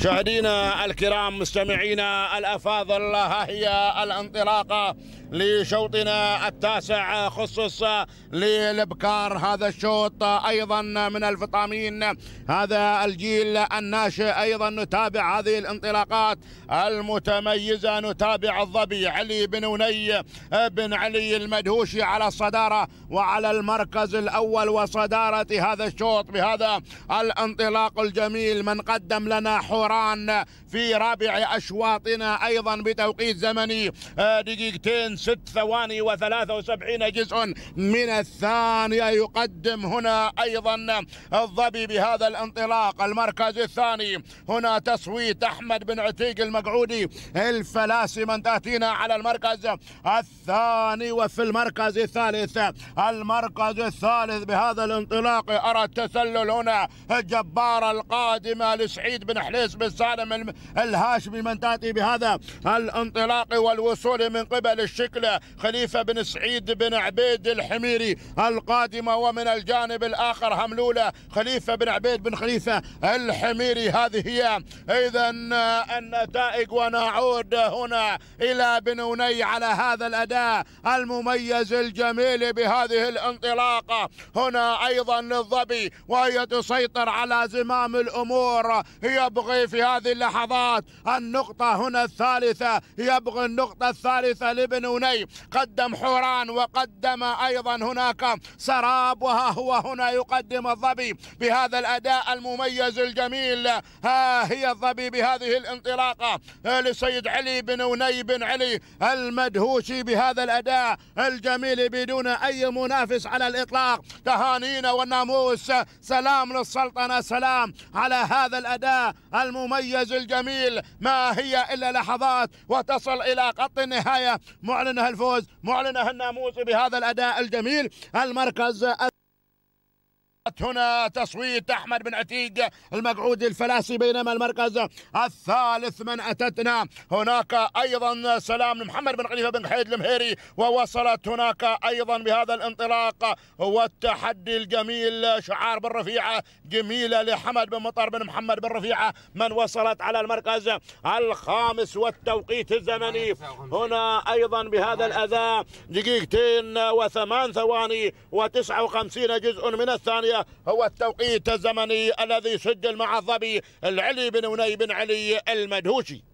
مشاهدينا الكرام مستمعينا الافاضل ها هي الانطلاقه لشوطنا التاسع خصص للبكار هذا الشوط أيضا من الفطامين هذا الجيل الناشئ أيضا نتابع هذه الانطلاقات المتميزة نتابع الظبي علي بن وني بن علي المدهوشي على الصدارة وعلى المركز الأول وصدارة هذا الشوط بهذا الانطلاق الجميل من قدم لنا حوران في رابع أشواطنا أيضا بتوقيت زمني آه، دقيقتين ست ثواني وثلاثة وسبعين جزء من الثانية يقدم هنا أيضا الظبي بهذا الانطلاق المركز الثاني هنا تصويت أحمد بن عتيق المقعودي الفلاسي من تأتينا على المركز الثاني وفي المركز الثالث المركز الثالث بهذا الانطلاق أرى التسلل هنا الجبارة القادمة لسعيد بن حليس بن سالم الهاشمي من تأتي بهذا الانطلاق والوصول من قبل الشك الشكل خليفة بن سعيد بن عبيد الحميري القادمة ومن الجانب الآخر هملولة خليفة بن عبيد بن خليفة الحميري هذه هي إذا النتائج ونعود هنا إلى بنوني على هذا الأداء المميز الجميل بهذه الانطلاقة هنا أيضا الظبي وهي تسيطر على زمام الأمور يبغي في هذه اللحظات النقطة هنا الثالثة يبغي النقطة الثالثة لبنوني بني قدم حوران وقدم أيضا هناك سراب وها هو هنا يقدم الظبي بهذا الأداء المميز الجميل ها هي الظبي بهذه الانطلاقة آه، للسيد علي بن وني بن علي المدهوشي بهذا الأداء الجميل بدون أي منافس على الإطلاق تهانينا والناموس سلام للسلطنة سلام على هذا الأداء المميز الجميل ما هي إلا لحظات وتصل إلى خط النهاية معلن معلنه الفوز معلنه الناموس بهذا الأداء الجميل المركز هنا تصويت احمد بن عتيق المقعودي الفلاسي بينما المركز الثالث من اتتنا هناك ايضا سلام محمد بن خليفه بن حيد المهيري ووصلت هناك ايضا بهذا الانطلاق والتحدي الجميل شعار بن رفيعه جميله لحمد بن مطر بن محمد بن رفيعه من وصلت على المركز الخامس والتوقيت الزمني هنا ايضا بهذا الاذى دقيقتين وثمان ثواني و59 جزء من الثانيه الماضيه هو التوقيت الزمني الذي سجل مع الظبي العلي بن هني بن علي المدهوشي